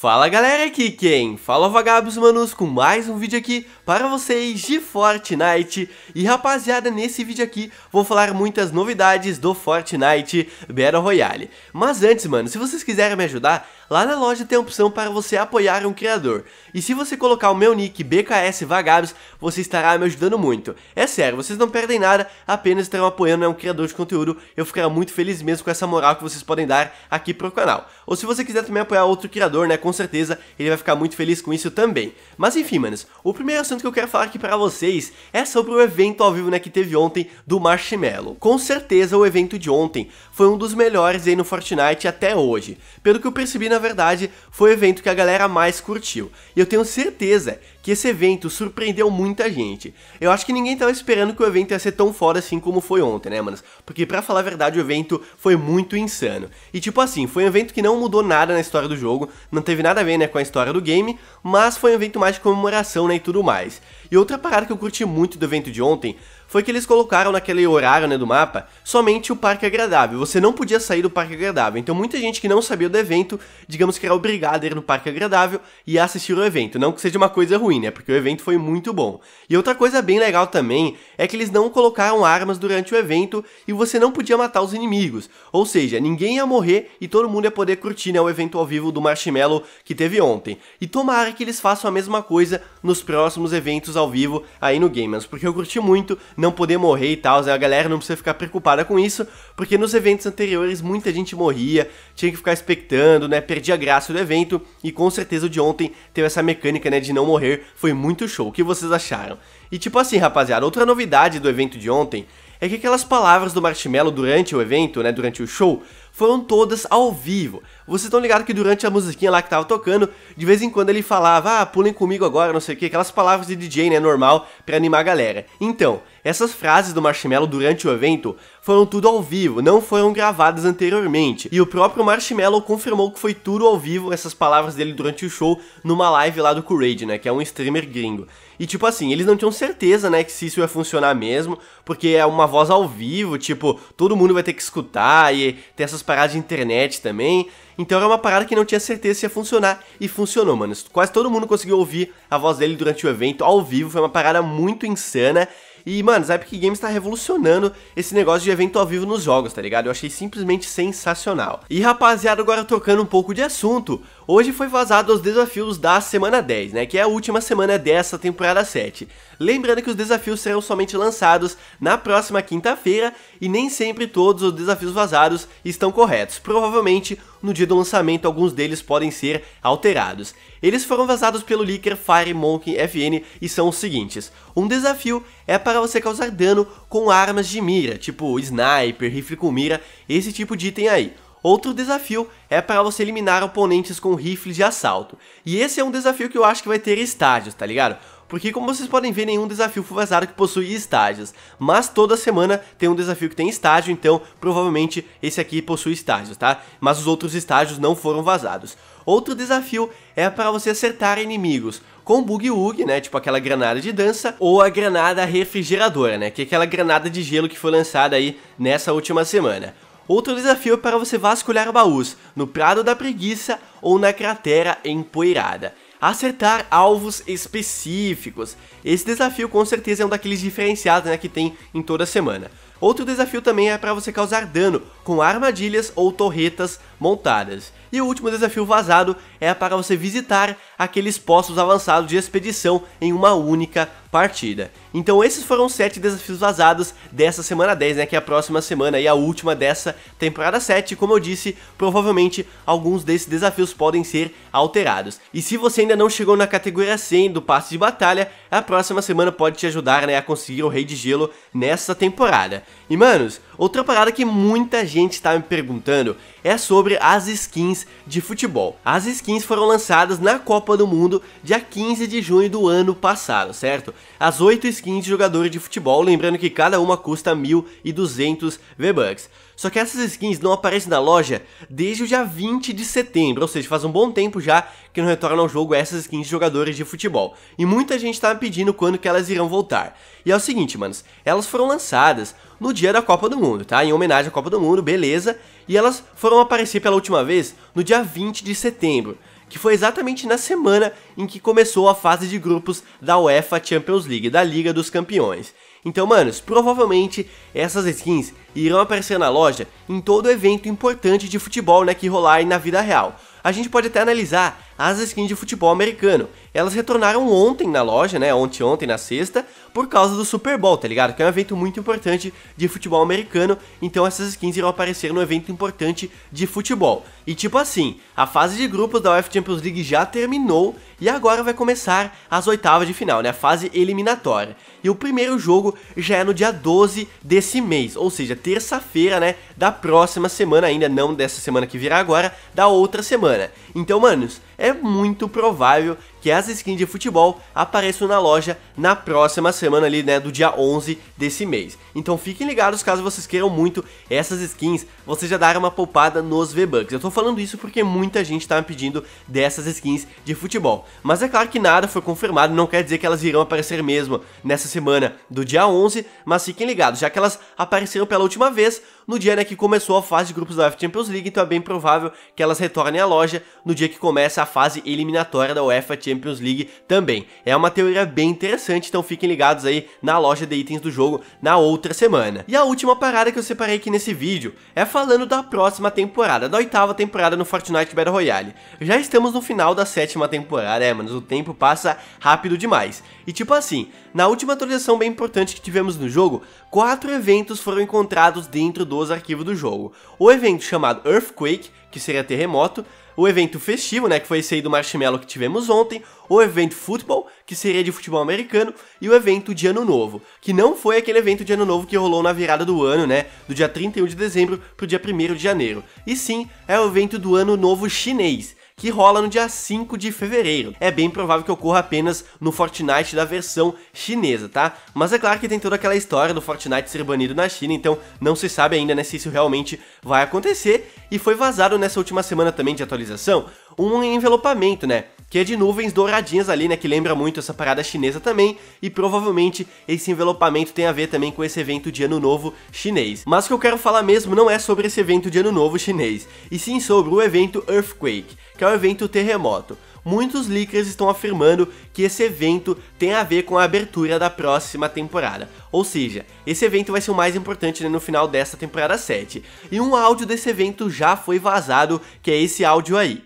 Fala galera, aqui quem? Fala vagabos manos com mais um vídeo aqui para vocês de Fortnite E rapaziada, nesse vídeo aqui vou falar muitas novidades do Fortnite Battle Royale Mas antes mano, se vocês quiserem me ajudar Lá na loja tem a opção para você apoiar um criador. E se você colocar o meu nick BKS Vagabos, você estará me ajudando muito. É sério, vocês não perdem nada, apenas estarão apoiando né, um criador de conteúdo. Eu ficarei muito feliz mesmo com essa moral que vocês podem dar aqui pro canal. Ou se você quiser também apoiar outro criador, né, com certeza ele vai ficar muito feliz com isso também. Mas enfim, manos, o primeiro assunto que eu quero falar aqui para vocês é sobre o evento ao vivo, né, que teve ontem do Marshmallow. Com certeza o evento de ontem foi um dos melhores aí no Fortnite até hoje. Pelo que eu percebi na né, na verdade foi o evento que a galera mais curtiu. E eu tenho certeza que esse evento surpreendeu muita gente. Eu acho que ninguém tava esperando que o evento ia ser tão foda assim como foi ontem, né, manos? Porque para falar a verdade, o evento foi muito insano. E tipo assim, foi um evento que não mudou nada na história do jogo, não teve nada a ver, né, com a história do game, mas foi um evento mais de comemoração, né, e tudo mais. E outra parada que eu curti muito do evento de ontem foi que eles colocaram naquele horário né, do mapa somente o Parque Agradável. Você não podia sair do Parque Agradável. Então muita gente que não sabia do evento, digamos que era obrigada a ir no Parque Agradável e assistir o evento. Não que seja uma coisa ruim, ruim, né? Porque o evento foi muito bom. E outra coisa bem legal também é que eles não colocaram armas durante o evento e você não podia matar os inimigos. Ou seja, ninguém ia morrer e todo mundo ia poder curtir né, o evento ao vivo do Marshmallow que teve ontem. E tomara que eles façam a mesma coisa nos próximos eventos ao vivo aí no Gamers, porque eu curti muito não poder morrer e tal, a galera não precisa ficar preocupada com isso, porque nos eventos anteriores muita gente morria, tinha que ficar expectando, né? Perdia a graça do evento e com certeza o de ontem teve essa mecânica, né, de não morrer foi muito show. O que vocês acharam? E tipo assim, rapaziada, outra novidade do evento de ontem é que aquelas palavras do Marshmello durante o evento, né, durante o show, foram todas ao vivo. Vocês estão ligados que durante a musiquinha lá que tava tocando, de vez em quando ele falava, ah, pulem comigo agora, não sei o que, aquelas palavras de DJ, né, normal, pra animar a galera. Então, essas frases do Marshmello durante o evento foram tudo ao vivo, não foram gravadas anteriormente. E o próprio Marshmello confirmou que foi tudo ao vivo, essas palavras dele durante o show, numa live lá do Courage, né, que é um streamer gringo. E tipo assim, eles não tinham certeza, né, que se isso ia funcionar mesmo, porque é uma voz ao vivo, tipo, todo mundo vai ter que escutar e ter essas paradas de internet também. Então era uma parada que não tinha certeza se ia funcionar. E funcionou, mano. Quase todo mundo conseguiu ouvir a voz dele durante o evento ao vivo. Foi uma parada muito insana. E, mano, a Epic Games tá revolucionando esse negócio de evento ao vivo nos jogos, tá ligado? Eu achei simplesmente sensacional. E, rapaziada, agora trocando um pouco de assunto, hoje foi vazado os desafios da semana 10, né? Que é a última semana dessa temporada 7. Lembrando que os desafios serão somente lançados na próxima quinta-feira e nem sempre todos os desafios vazados estão corretos. Provavelmente no dia do lançamento alguns deles podem ser alterados. Eles foram vazados pelo leaker FireMonkey FN e são os seguintes. Um desafio é para você causar dano com armas de mira, tipo sniper, rifle com mira, esse tipo de item aí. Outro desafio é para você eliminar oponentes com rifles de assalto. E esse é um desafio que eu acho que vai ter estágios, tá ligado? porque como vocês podem ver, nenhum desafio foi vazado que possui estágios, mas toda semana tem um desafio que tem estágio, então provavelmente esse aqui possui estágios, tá? Mas os outros estágios não foram vazados. Outro desafio é para você acertar inimigos com bug woogie né, tipo aquela granada de dança, ou a granada refrigeradora, né, que é aquela granada de gelo que foi lançada aí nessa última semana. Outro desafio é para você vasculhar baús no Prado da Preguiça ou na Cratera Empoeirada acertar alvos específicos. Esse desafio com certeza é um daqueles diferenciados né, que tem em toda semana. Outro desafio também é para você causar dano com armadilhas ou torretas montadas. E o último desafio vazado é para você visitar aqueles postos avançados de expedição em uma única partida. Então esses foram sete desafios vazados dessa semana 10, né, que é a próxima semana e a última dessa temporada 7. Como eu disse, provavelmente alguns desses desafios podem ser alterados. E se você ainda não chegou na categoria 100 do passe de batalha, a próxima semana pode te ajudar, né, a conseguir o Rei de Gelo nessa temporada. E manos, Outra parada que muita gente está me perguntando é sobre as skins de futebol. As skins foram lançadas na Copa do Mundo dia 15 de junho do ano passado, certo? As 8 skins de jogadores de futebol, lembrando que cada uma custa 1.200 V-Bucks. Só que essas skins não aparecem na loja desde o dia 20 de setembro, ou seja, faz um bom tempo já que não retornam ao jogo essas skins de jogadores de futebol. E muita gente tá me pedindo quando que elas irão voltar. E é o seguinte, manos, elas foram lançadas no dia da Copa do Mundo, tá? Em homenagem à Copa do Mundo, beleza? E elas foram aparecer pela última vez no dia 20 de setembro que foi exatamente na semana em que começou a fase de grupos da UEFA Champions League, da Liga dos Campeões. Então, manos, provavelmente essas skins irão aparecer na loja em todo evento importante de futebol né, que rolar na vida real. A gente pode até analisar as skins de futebol americano. Elas retornaram ontem na loja, né? Ontem, ontem, na sexta, por causa do Super Bowl, tá ligado? Que é um evento muito importante de futebol americano. Então essas skins irão aparecer no evento importante de futebol. E tipo assim, a fase de grupos da UF Champions League já terminou e agora vai começar as oitavas de final, né? A fase eliminatória. E o primeiro jogo já é no dia 12 desse mês, ou seja, terça-feira, né? Da próxima semana, ainda não dessa semana que virá agora, da outra semana. Então, manos, é é muito provável que as skins de futebol apareçam na loja na próxima semana ali, né, do dia 11 desse mês. Então fiquem ligados caso vocês queiram muito essas skins, vocês já darem uma poupada nos V-Bucks. Eu tô falando isso porque muita gente tá me pedindo dessas skins de futebol. Mas é claro que nada foi confirmado, não quer dizer que elas irão aparecer mesmo nessa semana do dia 11, mas fiquem ligados, já que elas apareceram pela última vez no dia né, que começou a fase de grupos da UEFA Champions League, então é bem provável que elas retornem à loja no dia que começa a fase eliminatória da UEFA Champions Champions League também. É uma teoria bem interessante, então fiquem ligados aí na loja de itens do jogo na outra semana. E a última parada que eu separei aqui nesse vídeo é falando da próxima temporada, da oitava temporada no Fortnite Battle Royale. Já estamos no final da sétima temporada, é, mano, o tempo passa rápido demais. E tipo assim, na última atualização bem importante que tivemos no jogo, quatro eventos foram encontrados dentro dos arquivos do jogo. O evento chamado Earthquake, que seria terremoto, o evento festivo, né, que foi esse aí do Marshmallow que tivemos ontem, o evento futebol, que seria de futebol americano, e o evento de Ano Novo, que não foi aquele evento de Ano Novo que rolou na virada do ano, né, do dia 31 de dezembro pro dia 1 de janeiro. E sim, é o evento do Ano Novo Chinês, que rola no dia 5 de fevereiro. É bem provável que ocorra apenas no Fortnite da versão chinesa, tá? Mas é claro que tem toda aquela história do Fortnite ser banido na China, então não se sabe ainda né, se isso realmente vai acontecer. E foi vazado nessa última semana também de atualização um envelopamento, né? Que é de nuvens douradinhas ali, né? Que lembra muito essa parada chinesa também. E provavelmente esse envelopamento tem a ver também com esse evento de ano novo chinês. Mas o que eu quero falar mesmo não é sobre esse evento de ano novo chinês, e sim sobre o evento Earthquake, que é maior evento terremoto. Muitos leakers estão afirmando que esse evento tem a ver com a abertura da próxima temporada. Ou seja, esse evento vai ser o mais importante né, no final dessa temporada 7. E um áudio desse evento já foi vazado, que é esse áudio aí.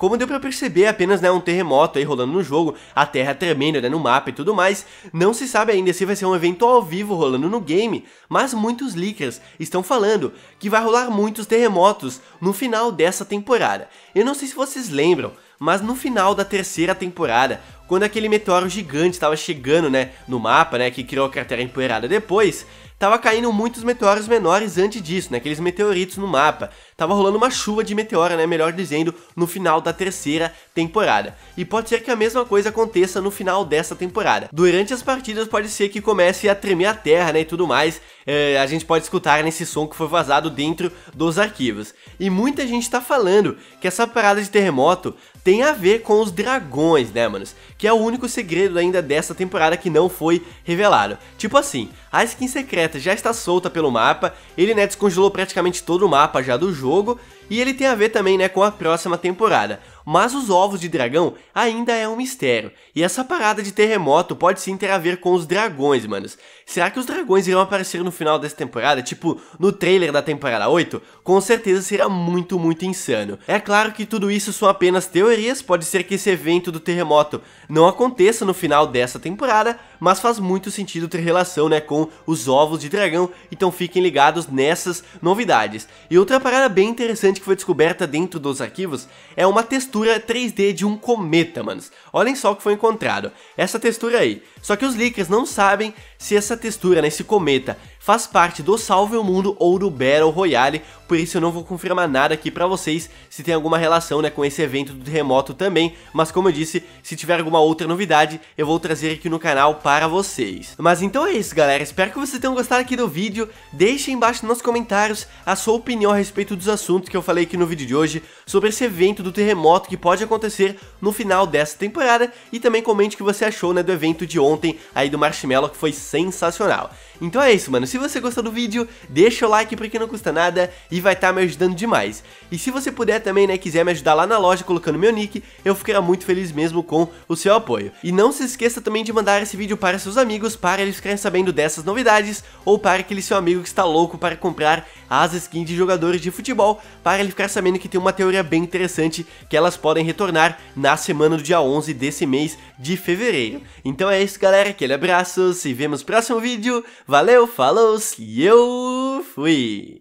Como deu para perceber, apenas né, um terremoto aí rolando no jogo, a terra tremendo né, no mapa e tudo mais, não se sabe ainda se vai ser um evento ao vivo rolando no game, mas muitos leakers estão falando que vai rolar muitos terremotos no final dessa temporada. Eu não sei se vocês lembram, mas no final da terceira temporada, quando aquele meteoro gigante estava chegando né, no mapa, né, que criou a cratera empoeirada depois, tava caindo muitos meteoros menores antes disso, né? Aqueles meteoritos no mapa. Tava rolando uma chuva de meteora, né? Melhor dizendo, no final da terceira temporada. E pode ser que a mesma coisa aconteça no final dessa temporada. Durante as partidas pode ser que comece a tremer a terra, né? E tudo mais. É, a gente pode escutar nesse som que foi vazado dentro dos arquivos. E muita gente tá falando que essa parada de terremoto tem a ver com os dragões, né, manos? Que é o único segredo ainda dessa temporada que não foi revelado. Tipo assim, a skin secreta já está solta pelo mapa, ele né, descongelou praticamente todo o mapa já do jogo, e ele tem a ver também né, com a próxima temporada. Mas os ovos de dragão ainda é um mistério. E essa parada de terremoto pode sim ter a ver com os dragões, manos. Será que os dragões irão aparecer no final dessa temporada? Tipo, no trailer da temporada 8? Com certeza será muito, muito insano. É claro que tudo isso são apenas teorias, pode ser que esse evento do terremoto não aconteça no final dessa temporada, mas faz muito sentido ter relação, né, com os ovos de dragão, então fiquem ligados nessas novidades. E outra parada bem interessante que foi descoberta dentro dos arquivos é uma textura 3D de um cometa, manos. Olhem só o que foi encontrado, essa textura aí. Só que os leakers não sabem se essa textura, nesse esse cometa, faz parte do Salve o Mundo ou do Battle Royale, por isso eu não vou confirmar nada aqui para vocês se tem alguma relação né, com esse evento do terremoto também, mas como eu disse, se tiver alguma outra novidade, eu vou trazer aqui no canal para vocês. Mas então é isso galera, espero que vocês tenham gostado aqui do vídeo, deixem embaixo nos comentários a sua opinião a respeito dos assuntos que eu falei aqui no vídeo de hoje, sobre esse evento do terremoto que pode acontecer no final dessa temporada, e também comente o que você achou né, do evento de ontem aí do Marshmallow, que foi sensacional. Então é isso mano, se você gostou do vídeo, deixa o like porque não custa nada e vai estar tá me ajudando demais. E se você puder também, né, quiser me ajudar lá na loja colocando meu nick, eu ficaria muito feliz mesmo com o seu apoio. E não se esqueça também de mandar esse vídeo para seus amigos para eles ficarem sabendo dessas novidades ou para aquele seu amigo que está louco para comprar as skins de jogadores de futebol, para ele ficar sabendo que tem uma teoria bem interessante que elas podem retornar na semana do dia 11 desse mês de fevereiro. Então é isso, galera. Aquele abraço, se vemos no próximo vídeo. Valeu, falou e eu fui!